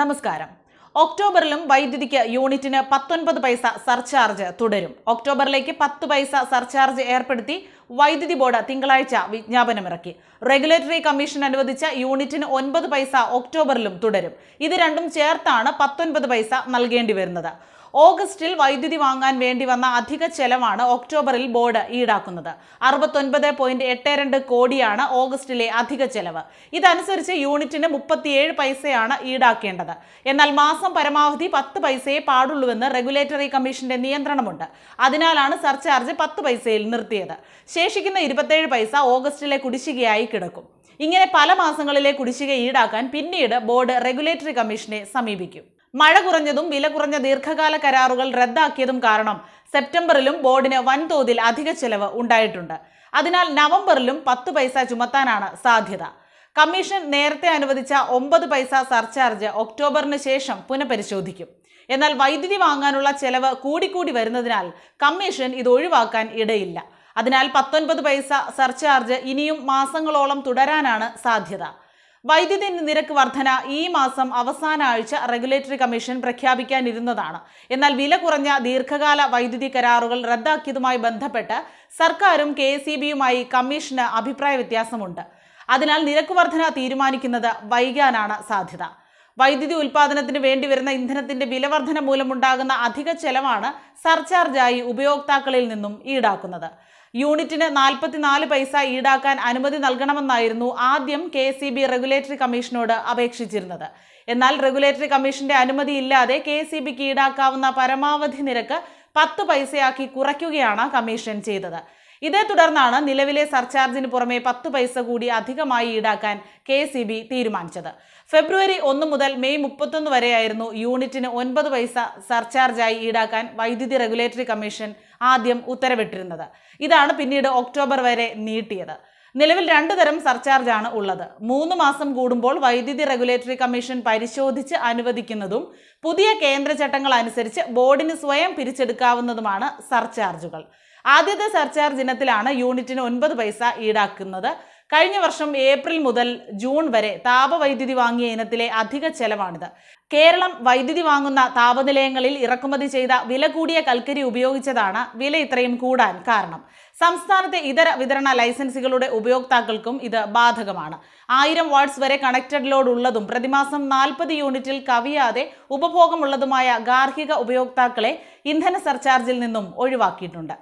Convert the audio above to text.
നമസ്കാരം ഒക്ടോബറിലും വൈദ്യുതിക്ക് യൂണിറ്റിന് പത്തൊൻപത് പൈസ സർചാർജ് തുടരും ഒക്ടോബറിലേക്ക് പത്ത് പൈസ സർചാർജ് ഏർപ്പെടുത്തി വൈദ്യുതി ബോർഡ് തിങ്കളാഴ്ച വിജ്ഞാപനമിറക്കി റെഗുലേറ്ററി കമ്മീഷൻ അനുവദിച്ച യൂണിറ്റിന് ഒൻപത് പൈസ ഒക്ടോബറിലും തുടരും ഇത് രണ്ടും ചേർത്താണ് പത്തൊൻപത് പൈസ നൽകേണ്ടി വരുന്നത് ഓഗസ്റ്റിൽ വൈദ്യുതി വാങ്ങാൻ വേണ്ടി വന്ന അധിക ചെലവാണ് ഒക്ടോബറിൽ ബോർഡ് ഈടാക്കുന്നത് അറുപത്തൊൻപത് പോയിന്റ് എട്ട് രണ്ട് കോടിയാണ് ഓഗസ്റ്റിലെ അധിക ചെലവ് ഇതനുസരിച്ച് യൂണിറ്റിന് മുപ്പത്തിയേഴ് പൈസയാണ് ഈടാക്കേണ്ടത് എന്നാൽ മാസം പരമാവധി പത്ത് പൈസയെ പാടുള്ളൂവെന്ന് റെഗുലേറ്ററി കമ്മീഷന്റെ നിയന്ത്രണമുണ്ട് അതിനാലാണ് സർചാർജ് പത്ത് പൈസയിൽ നിർത്തിയത് ശേഷിക്കുന്ന ഇരുപത്തേഴ് പൈസ ഓഗസ്റ്റിലെ കുടിശ്ശികയായി കിടക്കും ഇങ്ങനെ പല മാസങ്ങളിലെ കുടിശ്ശിക ഈടാക്കാൻ പിന്നീട് ബോർഡ് റെഗുലേറ്ററി കമ്മീഷനെ സമീപിക്കും മഴ കുറഞ്ഞതും വില കുറഞ്ഞ ദീർഘകാല കരാറുകൾ റദ്ദാക്കിയതും കാരണം സെപ്റ്റംബറിലും ബോർഡിന് വൻതോതിൽ അധിക ചെലവ് ഉണ്ടായിട്ടുണ്ട് അതിനാൽ നവംബറിലും പത്ത് പൈസ ചുമത്താനാണ് സാധ്യത കമ്മീഷൻ നേരത്തെ അനുവദിച്ച ഒമ്പത് പൈസ സർചാർജ് ഒക്ടോബറിന് ശേഷം പുനഃപരിശോധിക്കും എന്നാൽ വൈദ്യുതി വാങ്ങാനുള്ള ചെലവ് കൂടിക്കൂടി വരുന്നതിനാൽ കമ്മീഷൻ ഇത് ഒഴിവാക്കാൻ ഇടയില്ല അതിനാൽ പത്തൊൻപത് പൈസ സർചാർജ് ഇനിയും മാസങ്ങളോളം തുടരാനാണ് സാധ്യത വൈദ്യുതി നിരക്ക് വർധന ഈ മാസം അവസാന ആഴ്ച റെഗുലേറ്ററി കമ്മീഷൻ പ്രഖ്യാപിക്കാനിരുന്നതാണ് എന്നാൽ വില കുറഞ്ഞ ദീർഘകാല വൈദ്യുതി കരാറുകൾ റദ്ദാക്കിയതുമായി ബന്ധപ്പെട്ട് സർക്കാരും കെ കമ്മീഷന് അഭിപ്രായ വ്യത്യാസമുണ്ട് അതിനാൽ നിരക്ക് വർധന തീരുമാനിക്കുന്നത് വൈകാനാണ് സാധ്യത വൈദ്യുതി ഉൽപ്പാദനത്തിന് വരുന്ന ഇന്ധനത്തിന്റെ വിലവർധന മൂലമുണ്ടാകുന്ന അധിക ചെലവാണ് സർചാർജായി ഉപയോക്താക്കളിൽ നിന്നും ഈടാക്കുന്നത് യൂണിറ്റിന് നാൽപ്പത്തിനാല് പൈസ ഈടാക്കാൻ അനുമതി നൽകണമെന്നായിരുന്നു ആദ്യം കെ സി ബി റെഗുലേറ്ററി കമ്മീഷനോട് അപേക്ഷിച്ചിരുന്നത് എന്നാൽ റെഗുലേറ്ററി കമ്മീഷന്റെ ഇല്ലാതെ കെ സി ബിക്ക് ഈടാക്കാവുന്ന പരമാവധി നിരക്ക് പത്ത് പൈസയാക്കി കുറയ്ക്കുകയാണ് കമ്മീഷൻ ചെയ്തത് ഇതേ തുടർന്നാണ് നിലവിലെ സർചാർജിന് പുറമെ പത്ത് പൈസ കൂടി അധികമായി ഈടാക്കാൻ കെ സി ബി തീരുമാനിച്ചത് ഫെബ്രുവരി ഒന്ന് മുതൽ മെയ് മുപ്പത്തൊന്ന് വരെയായിരുന്നു യൂണിറ്റിന് ഒൻപത് പൈസ സർചാർജായി ഈടാക്കാൻ വൈദ്യുതി റെഗുലേറ്ററി കമ്മീഷൻ ആദ്യം ഉത്തരവിട്ടിരുന്നത് ഇതാണ് പിന്നീട് ഒക്ടോബർ വരെ നീട്ടിയത് നിലവിൽ രണ്ടു തരം സർചാർജാണ് ഉള്ളത് മൂന്ന് മാസം കൂടുമ്പോൾ വൈദ്യുതി റെഗുലേറ്ററി കമ്മീഷൻ പരിശോധിച്ച് അനുവദിക്കുന്നതും പുതിയ കേന്ദ്ര ചട്ടങ്ങൾ അനുസരിച്ച് ബോർഡിന് സ്വയം പിരിച്ചെടുക്കാവുന്നതുമാണ് സർചാർജുകൾ ആദ്യത്തെ സർചാർജ് ഇനത്തിലാണ് യൂണിറ്റിന് ഒൻപത് പൈസ ഈടാക്കുന്നത് കഴിഞ്ഞ വർഷം ഏപ്രിൽ മുതൽ ജൂൺ വരെ താപവൈദ്യുതി വാങ്ങിയ ഇനത്തിലെ അധിക ചെലവാണിത് കേരളം വൈദ്യുതി വാങ്ങുന്ന താപനിലയങ്ങളിൽ ഇറക്കുമതി ചെയ്ത വില കൂടിയ കൽക്കരി ഉപയോഗിച്ചതാണ് വില ഇത്രയും കൂടാൻ കാരണം സംസ്ഥാനത്തെ ഇതര വിതരണ ലൈസൻസുകളുടെ ഉപയോക്താക്കൾക്കും ഇത് ബാധകമാണ് ആയിരം വാട്ട്സ് വരെ കണക്റ്റഡ് ലോഡ് ഉള്ളതും പ്രതിമാസം നാൽപ്പത് യൂണിറ്റിൽ കവിയാതെ ഉപഭോഗമുള്ളതുമായ ഗാർഹിക ഉപയോക്താക്കളെ ഇന്ധന സർചാർജിൽ നിന്നും ഒഴിവാക്കിയിട്ടുണ്ട്